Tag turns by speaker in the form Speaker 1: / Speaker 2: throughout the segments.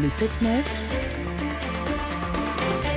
Speaker 1: le 7-9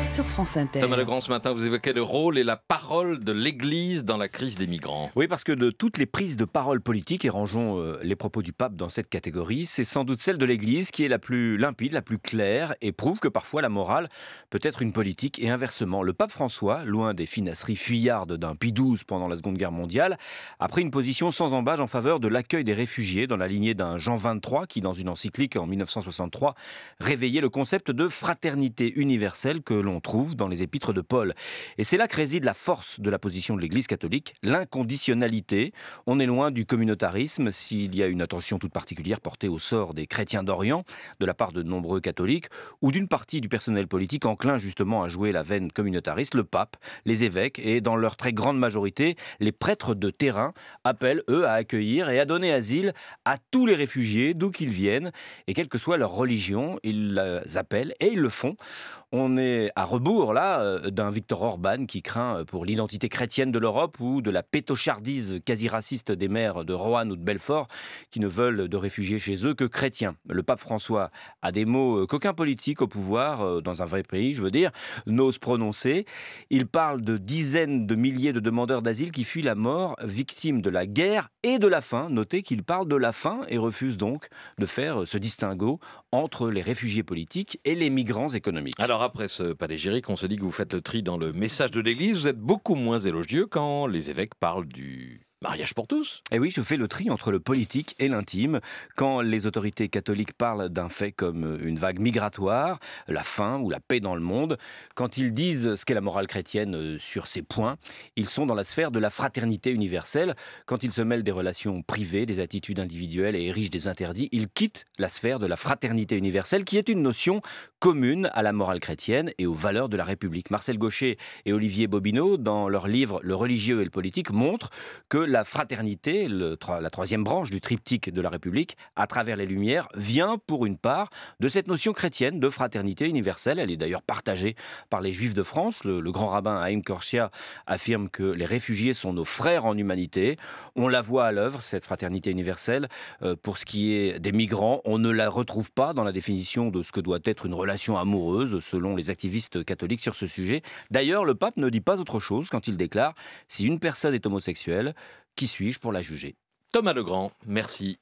Speaker 1: sur France Inter.
Speaker 2: Thomas Legrand, ce matin, vous évoquez le rôle et la parole de l'Église dans la crise des migrants. Oui, parce que de
Speaker 1: toutes les prises de parole politiques, et rangeons euh, les propos du pape dans cette catégorie, c'est sans doute celle de l'Église qui est la plus limpide, la plus claire, et prouve que parfois la morale peut être une politique, et inversement. Le pape François, loin des finasseries fuyardes d'un Pie 12 pendant la Seconde Guerre mondiale, a pris une position sans embâge en faveur de l'accueil des réfugiés, dans la lignée d'un Jean 23 qui, dans une encyclique en 1963, réveillait le concept de fraternité universelle que l'on on trouve dans les épîtres de Paul. Et c'est là que réside la force de la position de l'Église catholique, l'inconditionnalité. On est loin du communautarisme s'il y a une attention toute particulière portée au sort des chrétiens d'Orient de la part de nombreux catholiques ou d'une partie du personnel politique enclin justement à jouer la veine communautariste. Le pape, les évêques et dans leur très grande majorité, les prêtres de terrain appellent eux à accueillir et à donner asile à tous les réfugiés d'où qu'ils viennent et quelle que soit leur religion, ils les appellent et ils le font. On est à rebours, là, euh, d'un Victor Orban qui craint euh, pour l'identité chrétienne de l'Europe ou de la pétochardise quasi raciste des maires de Roanne ou de Belfort qui ne veulent de réfugiés chez eux que chrétiens. Le pape François a des mots euh, qu'aucun politique au pouvoir, dans un vrai pays, je veux dire, n'ose prononcer. Il parle de dizaines de milliers de demandeurs d'asile qui fuient la mort, victimes de la guerre et de la faim. Notez qu'il parle de la faim et refuse donc de faire ce distinguo
Speaker 2: entre les réfugiés politiques et les migrants économiques après ce euh, panégyrique, on se dit que vous faites le tri dans le message de l'Église. Vous êtes beaucoup moins élogieux quand les évêques parlent du mariage pour tous.
Speaker 1: Et eh oui, je fais le tri entre le politique et l'intime. Quand les autorités catholiques parlent d'un fait comme une vague migratoire, la faim ou la paix dans le monde, quand ils disent ce qu'est la morale chrétienne euh, sur ces points, ils sont dans la sphère de la fraternité universelle. Quand ils se mêlent des relations privées, des attitudes individuelles et érigent des interdits, ils quittent la sphère de la fraternité universelle qui est une notion commune à la morale chrétienne et aux valeurs de la République. Marcel Gaucher et Olivier Bobineau, dans leur livre Le religieux et le politique, montrent que la fraternité, le, la troisième branche du triptyque de la République, à travers les Lumières, vient pour une part de cette notion chrétienne de fraternité universelle. Elle est d'ailleurs partagée par les Juifs de France. Le, grand rabbin Haïm Korshia affirme que les réfugiés sont nos frères en humanité. On la voit à l'œuvre, cette fraternité universelle. Euh, pour ce qui est des migrants, on ne la retrouve pas dans la définition de ce que doit être une relation amoureuse, selon les activistes catholiques sur ce sujet. D'ailleurs, le pape ne dit pas autre chose quand il déclare si une personne est homosexuelle, qui suis-je pour la juger Thomas Legrand, merci.